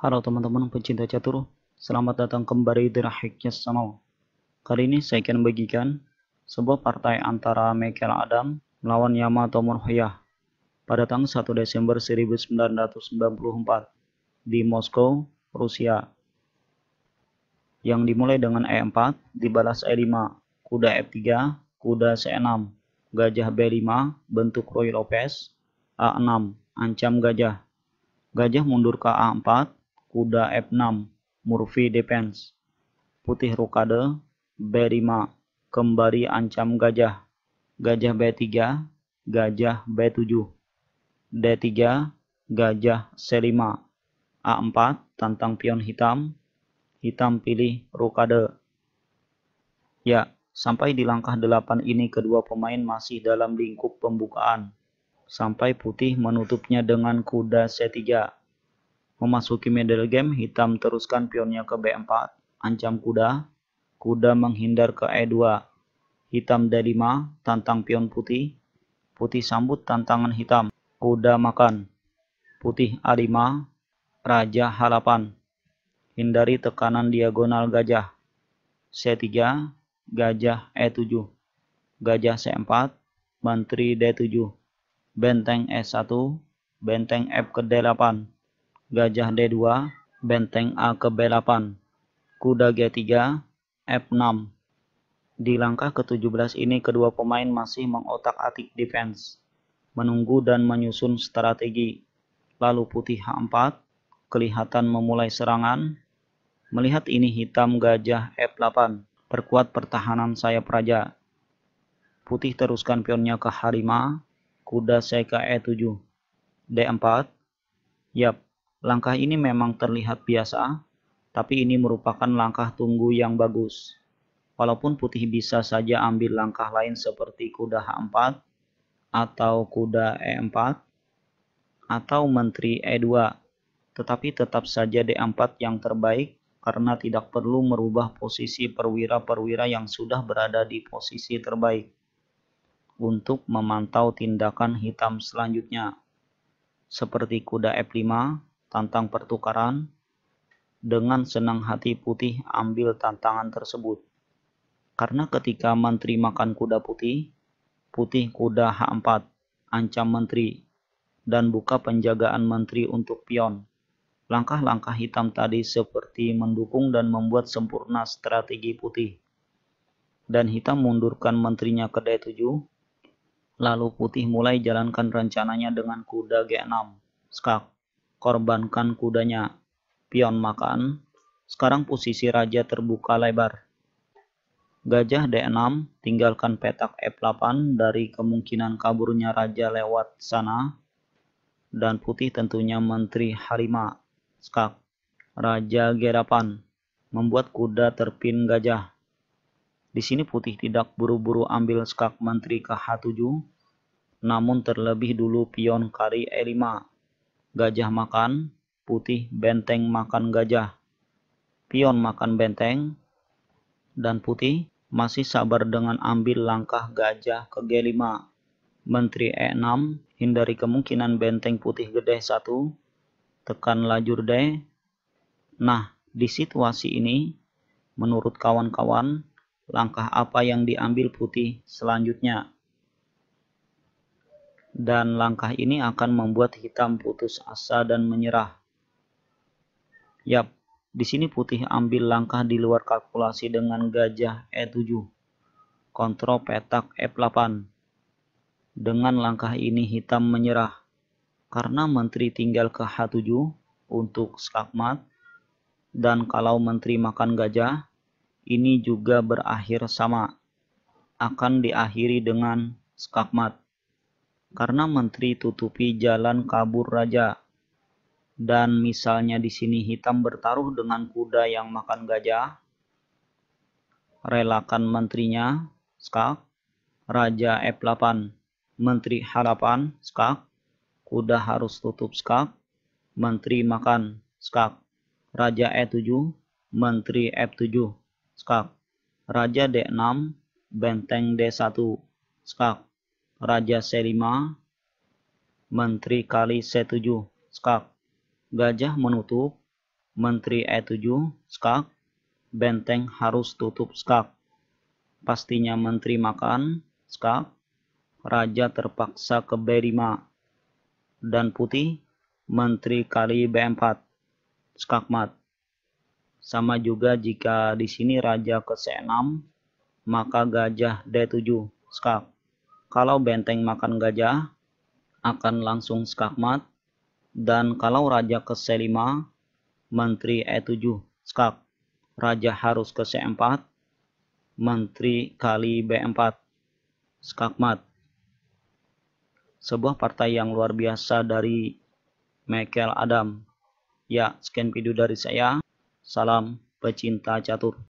Halo teman-teman pecinta catur, selamat datang kembali di Rahiknya Sanau. Kali ini saya akan bagikan sebuah partai antara Michael Adam melawan Yamato Morhoyah pada tanggal 1 Desember 1994 di Moskow, Rusia. Yang dimulai dengan E4, dibalas E5, kuda F3, e kuda C6, gajah B5, bentuk Roy Lopez, A6, ancam gajah. Gajah mundur ke A4, kuda F6, Murphy Defense, putih rokade, B5, kembali ancam gajah, gajah B3, gajah B7, D3, gajah C5, A4, tantang pion hitam, hitam pilih rokade. Ya, sampai di langkah 8 ini kedua pemain masih dalam lingkup pembukaan, sampai putih menutupnya dengan kuda C3 Memasuki middle game, hitam teruskan pionnya ke B4, ancam kuda. Kuda menghindar ke E2. Hitam D5, tantang pion putih. Putih sambut tantangan hitam. Kuda makan. Putih A5, raja H8, Hindari tekanan diagonal gajah. C3, gajah E7. Gajah C4, menteri D7. Benteng E1, benteng F ke D8 gajah D2, benteng A ke B8, kuda G3, F6. Di langkah ke-17 ini kedua pemain masih mengotak-atik defense, menunggu dan menyusun strategi. Lalu putih H4, kelihatan memulai serangan. Melihat ini hitam gajah F8, perkuat pertahanan sayap raja. Putih teruskan pionnya ke h5, kuda C ke E7, D4. Yap, Langkah ini memang terlihat biasa, tapi ini merupakan langkah tunggu yang bagus. Walaupun putih bisa saja ambil langkah lain seperti kuda H4 atau kuda E4 atau menteri E2, tetapi tetap saja D4 yang terbaik karena tidak perlu merubah posisi perwira-perwira yang sudah berada di posisi terbaik untuk memantau tindakan hitam selanjutnya, seperti kuda F5 tantang pertukaran, dengan senang hati putih ambil tantangan tersebut. Karena ketika menteri makan kuda putih, putih kuda H4, ancam menteri, dan buka penjagaan menteri untuk pion. Langkah-langkah hitam tadi seperti mendukung dan membuat sempurna strategi putih. Dan hitam mundurkan menterinya ke D7, lalu putih mulai jalankan rencananya dengan kuda G6, skak korbankan kudanya, pion makan, sekarang posisi raja terbuka lebar. Gajah D6 tinggalkan petak F8 dari kemungkinan kaburnya raja lewat sana, dan putih tentunya menteri Harima, skak, raja G8, membuat kuda terpin gajah. Di sini putih tidak buru-buru ambil skak menteri ke H7, namun terlebih dulu pion kari E5 gajah makan, putih benteng makan gajah, pion makan benteng, dan putih masih sabar dengan ambil langkah gajah ke G5. Menteri E6, hindari kemungkinan benteng putih gede 1, tekan lajur D. Nah, di situasi ini, menurut kawan-kawan, langkah apa yang diambil putih selanjutnya? dan langkah ini akan membuat hitam putus asa dan menyerah. Yap, di sini putih ambil langkah di luar kalkulasi dengan gajah E7, kontrol petak F8. E dengan langkah ini hitam menyerah, karena menteri tinggal ke H7 untuk skakmat, dan kalau menteri makan gajah, ini juga berakhir sama, akan diakhiri dengan skakmat. Karena menteri tutupi jalan kabur raja. Dan misalnya di sini hitam bertaruh dengan kuda yang makan gajah. Relakan menterinya, skak. Raja F8, menteri h8, skak. Kuda harus tutup skak. Menteri makan, skak. Raja E7, menteri F7, skak. Raja D6, benteng D1, skak Raja C5, Menteri kali C7, skak. Gajah menutup, Menteri E7, skak. Benteng harus tutup, skak. Pastinya Menteri makan, skak. Raja terpaksa ke B5. Dan putih, Menteri kali B4, mat. Sama juga jika di sini Raja ke C6, maka Gajah D7, skak kalau benteng makan gajah, akan langsung skakmat. Dan kalau raja ke C5, menteri E7, skak. Raja harus ke C4, menteri kali B4, skakmat. Sebuah partai yang luar biasa dari Michael Adam. Ya, sekian video dari saya. Salam pecinta catur.